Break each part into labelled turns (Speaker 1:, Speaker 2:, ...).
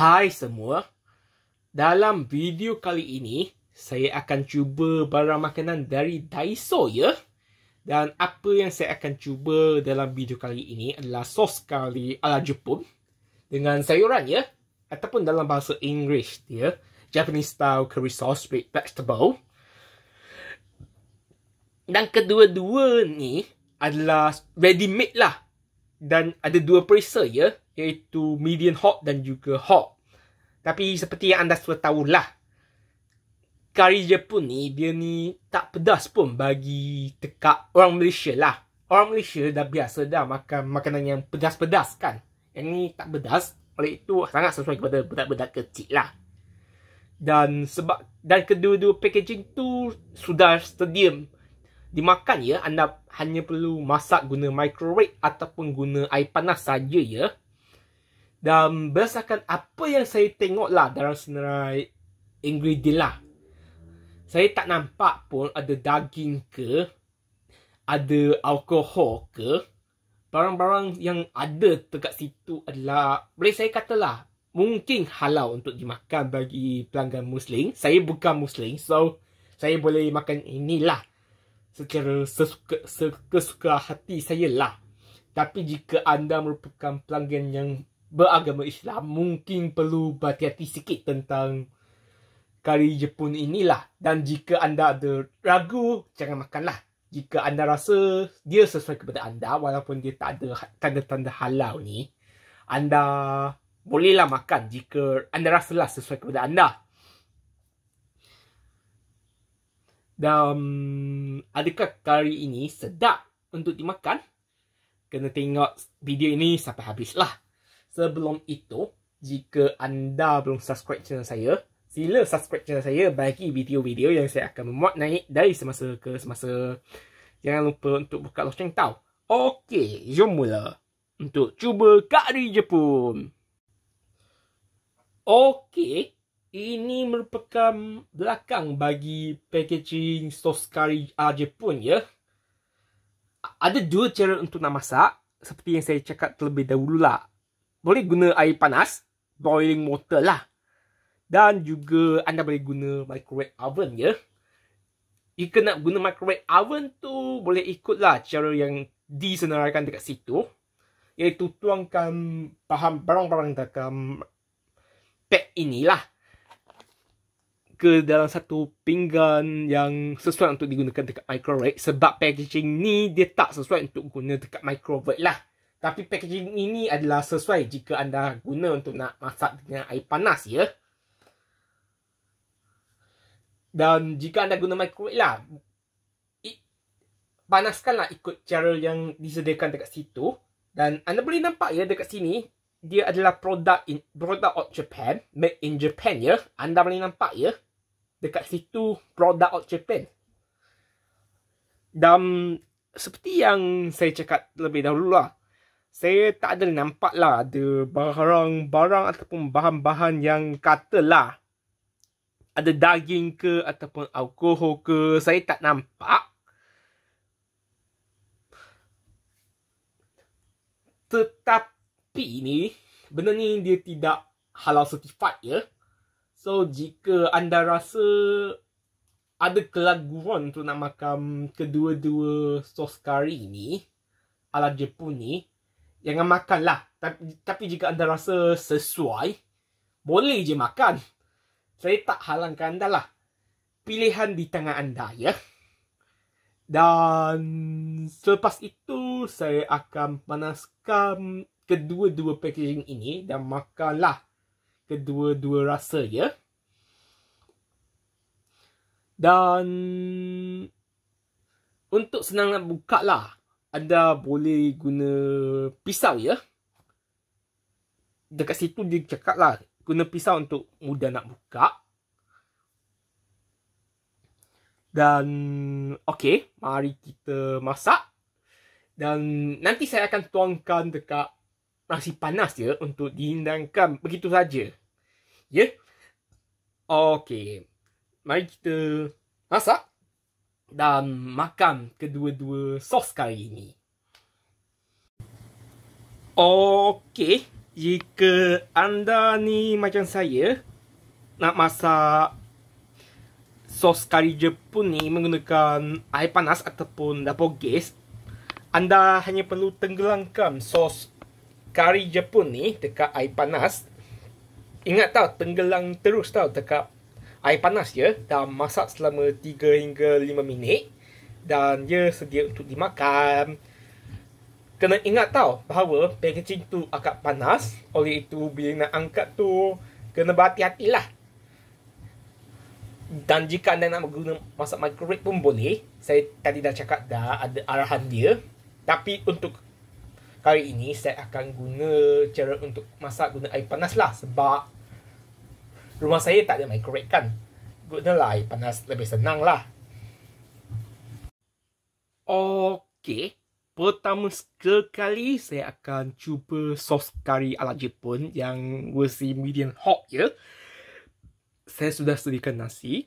Speaker 1: Hai semua. Dalam video kali ini, saya akan cuba barang makanan dari Daiso ya. Dan apa yang saya akan cuba dalam video kali ini adalah sos kari ala Jepun dengan sayuran ya ataupun dalam bahasa English dia ya. Japanese style curry sauce with vegetable. Dan kedua-dua ni adalah ready made lah. Dan ada dua perisa ya iaitu median hog dan juga hog. Tapi seperti yang anda sudah tahu lah, kari pun ni dia ni tak pedas pun bagi tekak orang Malaysia lah. Orang Malaysia dah biasa dah makan makanan yang pedas-pedas kan. Yang ni tak pedas, oleh itu sangat sesuai kepada budak-budak kecil lah. Dan sebab dan kedua-dua packaging tu sudah stadium dimakan ya anda hanya perlu masak guna microwave ataupun guna air panas saja ya dan berdasarkan apa yang saya tengok lah dalam senarai ingredient lah. Saya tak nampak pun ada daging ke, ada alkohol ke. Barang-barang yang ada dekat situ adalah, boleh saya katalah, mungkin halal untuk dimakan bagi pelanggan Muslim. Saya bukan Muslim, so saya boleh makan inilah secara sesuka, sekesuka hati saya lah. Tapi jika anda merupakan pelanggan yang beragama Islam mungkin perlu berhati-hati sikit tentang kari Jepun inilah. Dan jika anda ada ragu, jangan makanlah. Jika anda rasa dia sesuai kepada anda walaupun dia tak ada ha- tanda-tanda halau ni, anda bolehlah makan jika anda rasa sesuai kepada anda. Dan adakah kari ini sedap untuk dimakan? Kena tengok video ini sampai habislah. Sebelum itu, jika anda belum subscribe channel saya, sila subscribe channel saya bagi video-video yang saya akan memuat naik dari semasa ke semasa. Jangan lupa untuk buka loceng tau. Okey, jom mula untuk cuba kari Jepun. Okey, ini merupakan belakang bagi packaging sos kari uh, ah, Jepun ya. Ada dua cara untuk nak masak. Seperti yang saya cakap terlebih dahulu lah boleh guna air panas, boiling water lah. Dan juga anda boleh guna microwave oven ya. Jika nak guna microwave oven tu boleh ikutlah cara yang disenaraikan dekat situ. Iaitu tuangkan bahan barang-barang dalam pack inilah ke dalam satu pinggan yang sesuai untuk digunakan dekat microwave sebab packaging ni dia tak sesuai untuk guna dekat microwave lah. Tapi packaging ini adalah sesuai jika anda guna untuk nak masak dengan air panas ya. Dan jika anda guna microwave lah, panaskanlah ikut cara yang disediakan dekat situ. Dan anda boleh nampak ya dekat sini, dia adalah produk in, produk of Japan, made in Japan ya. Anda boleh nampak ya, dekat situ produk of Japan. Dan seperti yang saya cakap lebih dahulu lah, saya tak ada nampak lah ada barang-barang ataupun bahan-bahan yang katalah ada daging ke ataupun alkohol ke saya tak nampak tetapi ni benar ni dia tidak halal certified ya so jika anda rasa ada kelaguan untuk nak makan kedua-dua sos kari ni ala Jepun ni Jangan makan lah. Tapi jika anda rasa sesuai, boleh je makan. Saya tak halangkan anda lah. Pilihan di tangan anda ya. Dan selepas itu, saya akan panaskan kedua-dua packaging ini dan makanlah kedua-dua rasa ya. Dan untuk senang nak buka lah, anda boleh guna pisau ya. Dekat situ dia cakap lah. Guna pisau untuk mudah nak buka. Dan okey, mari kita masak. Dan nanti saya akan tuangkan dekat nasi panas ya untuk dihidangkan begitu saja. Ya. Yeah? Okey. Mari kita masak dan makan kedua-dua sos kali ini. Okey, jika anda ni macam saya nak masak sos kari Jepun ni menggunakan air panas ataupun dapur gas, anda hanya perlu tenggelamkan sos kari Jepun ni dekat air panas. Ingat tau, tenggelam terus tau dekat air panas ya, dan masak selama 3 hingga 5 minit dan dia sedia untuk dimakan. Kena ingat tau bahawa packaging tu agak panas oleh itu bila nak angkat tu kena berhati-hatilah. Dan jika anda nak guna masak microwave pun boleh. Saya tadi dah cakap dah ada arahan dia. Tapi untuk kali ini saya akan guna cara untuk masak guna air panas lah. Sebab rumah saya tak ada microwave kan. Guna lah air panas lebih senang lah. Okay, Pertama sekali saya akan cuba sos kari ala Jepun yang versi medium hot ya. Saya sudah sediakan nasi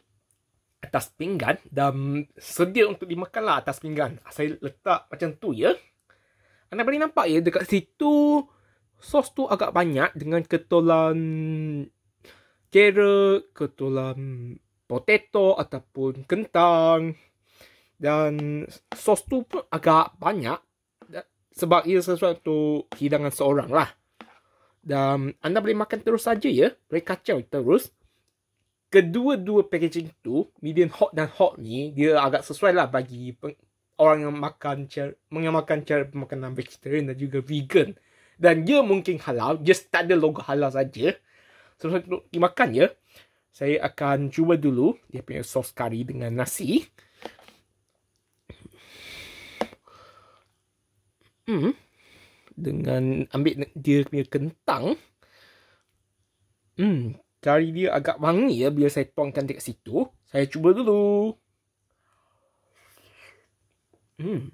Speaker 1: atas pinggan dan sedia untuk dimakan lah atas pinggan. Saya letak macam tu ya. Anda boleh nampak ya dekat situ sos tu agak banyak dengan ketolan kera ke potato ataupun kentang dan sos tu pun agak banyak sebab ia sesuatu hidangan seorang lah. Dan anda boleh makan terus saja ya. Boleh kacau terus. Kedua-dua packaging tu, medium hot dan hot ni, dia agak sesuai lah bagi orang yang makan cara, mengamalkan cara pemakanan vegetarian dan juga vegan. Dan dia mungkin halal, just tak ada logo halal saja. So, pergi makan ya. Saya akan cuba dulu dia punya sos kari dengan nasi. Hmm. Dengan ambil dia punya kentang. Hmm. Kari dia agak wangi ya bila saya tuangkan dekat situ. Saya cuba dulu. Hmm.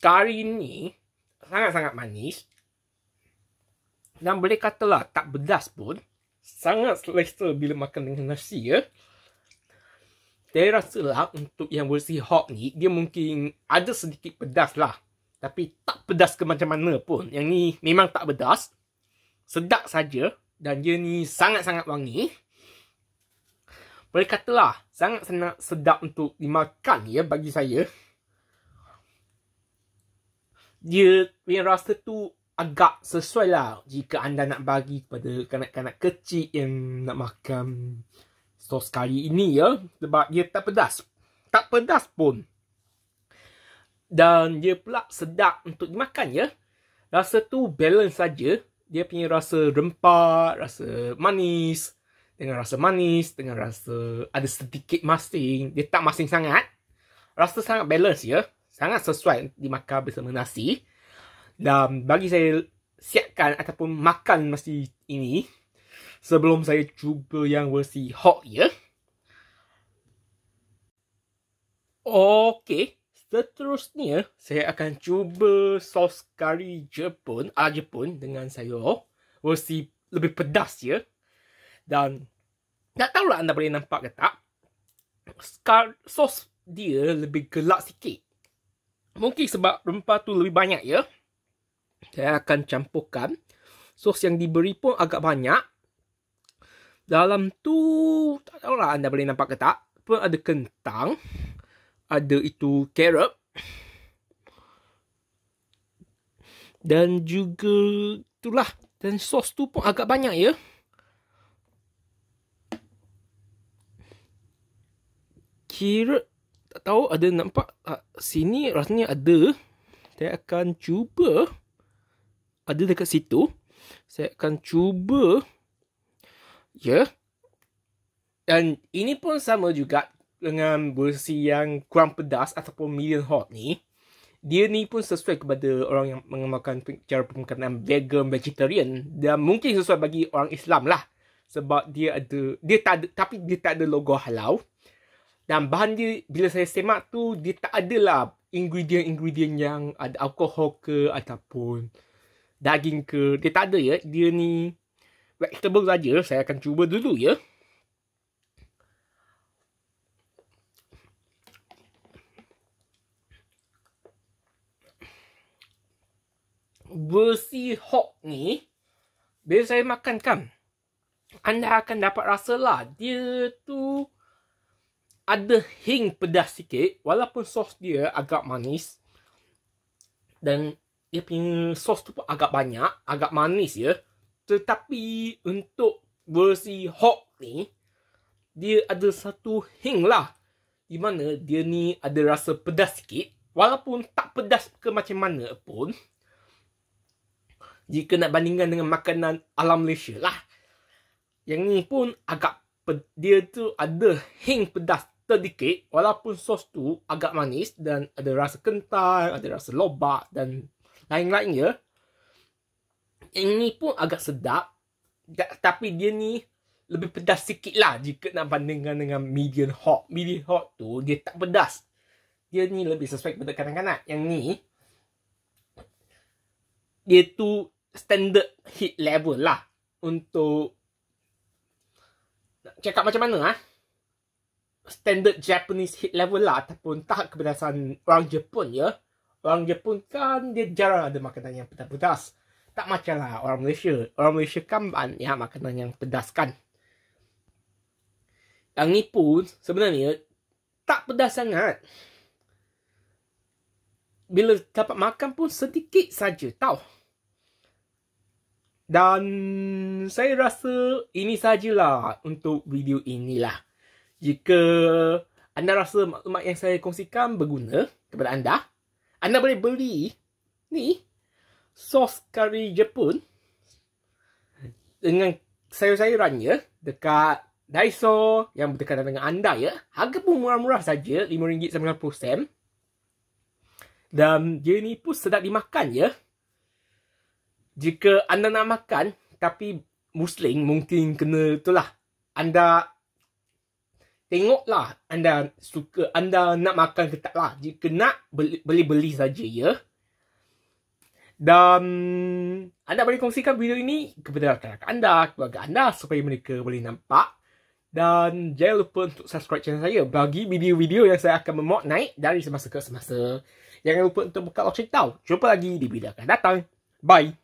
Speaker 1: kari ni sangat-sangat manis dan boleh katalah tak pedas pun sangat selesa bila makan dengan nasi ya saya rasa lah untuk yang versi hot ni dia mungkin ada sedikit pedas lah tapi tak pedas ke macam mana pun yang ni memang tak pedas sedap saja dan dia ni sangat-sangat wangi boleh katalah sangat-sangat sedap untuk dimakan ya bagi saya dia punya rasa tu agak sesuai lah jika anda nak bagi kepada kanak-kanak kecil yang nak makan sos kari ini ya. Sebab dia tak pedas. Tak pedas pun. Dan dia pula sedap untuk dimakan ya. Rasa tu balance saja. Dia punya rasa rempah, rasa manis. Dengan rasa manis, dengan rasa ada sedikit masing. Dia tak masing sangat. Rasa sangat balance ya sangat sesuai dimakan bersama nasi. Dan bagi saya siapkan ataupun makan nasi ini sebelum saya cuba yang versi hot ya. Okey, seterusnya saya akan cuba sos kari Jepun, ala ah, Jepun dengan sayur versi lebih pedas ya. Dan tak tahu lah anda boleh nampak ke tak, sos dia lebih gelap sikit. Mungkin sebab rempah tu lebih banyak ya. Saya akan campurkan. Sos yang diberi pun agak banyak. Dalam tu, tak tahu lah anda boleh nampak ke tak. Pun ada kentang. Ada itu carrot. Dan juga itulah. Dan sos tu pun agak banyak ya. Kira tahu ada nampak uh, sini rasanya ada saya akan cuba ada dekat situ saya akan cuba ya yeah. dan ini pun sama juga dengan versi yang kurang pedas ataupun medium hot ni dia ni pun sesuai kepada orang yang mengamalkan cara pemakanan vegan vegetarian dan mungkin sesuai bagi orang Islam lah sebab dia ada dia tak ada, tapi dia tak ada logo halal dan bahan dia bila saya semak tu dia tak ada adalah ingredient-ingredient yang ada alkohol ke ataupun daging ke. Dia tak ada ya. Dia ni vegetable saja. Saya akan cuba dulu ya. Versi hot ni bila saya makan kan anda akan dapat rasa lah dia tu ada hing pedas sikit walaupun sos dia agak manis dan dia punya sos tu pun agak banyak agak manis ya tetapi untuk versi hot ni dia ada satu hing lah di mana dia ni ada rasa pedas sikit walaupun tak pedas ke macam mana pun jika nak bandingkan dengan makanan alam Malaysia lah yang ni pun agak dia tu ada hing pedas terdikit walaupun sos tu agak manis dan ada rasa kental, ada rasa lobak dan lain-lain ya. Ini pun agak sedap tapi dia ni lebih pedas sikit lah jika nak bandingkan dengan medium hot. Medium hot tu dia tak pedas. Dia ni lebih sesuai pada kanak-kanak. Yang ni dia tu standard heat level lah untuk cakap macam mana ha? standard Japanese hit level lah ataupun tahap kepedasan orang Jepun ya. Orang Jepun kan dia jarang ada makanan yang pedas-pedas. Tak macam lah orang Malaysia. Orang Malaysia kan banyak makanan yang pedas kan. Yang ni pun sebenarnya tak pedas sangat. Bila dapat makan pun sedikit saja tau. Dan saya rasa ini sajalah untuk video inilah. Jika anda rasa maklumat yang saya kongsikan berguna kepada anda, anda boleh beli ni sos kari Jepun dengan sayur-sayurannya dekat Daiso yang berdekatan dengan anda ya. Harga pun murah-murah saja, RM5.90. Dan dia ni pun sedap dimakan ya. Jika anda nak makan tapi Muslim mungkin kena itulah. Anda tengoklah anda suka anda nak makan ke tak lah jika nak boleh beli saja ya dan anda boleh kongsikan video ini kepada rakan-rakan anda keluarga anda supaya mereka boleh nampak dan jangan lupa untuk subscribe channel saya bagi video-video yang saya akan memuat naik dari semasa ke semasa jangan lupa untuk buka lonceng tau jumpa lagi di video akan datang bye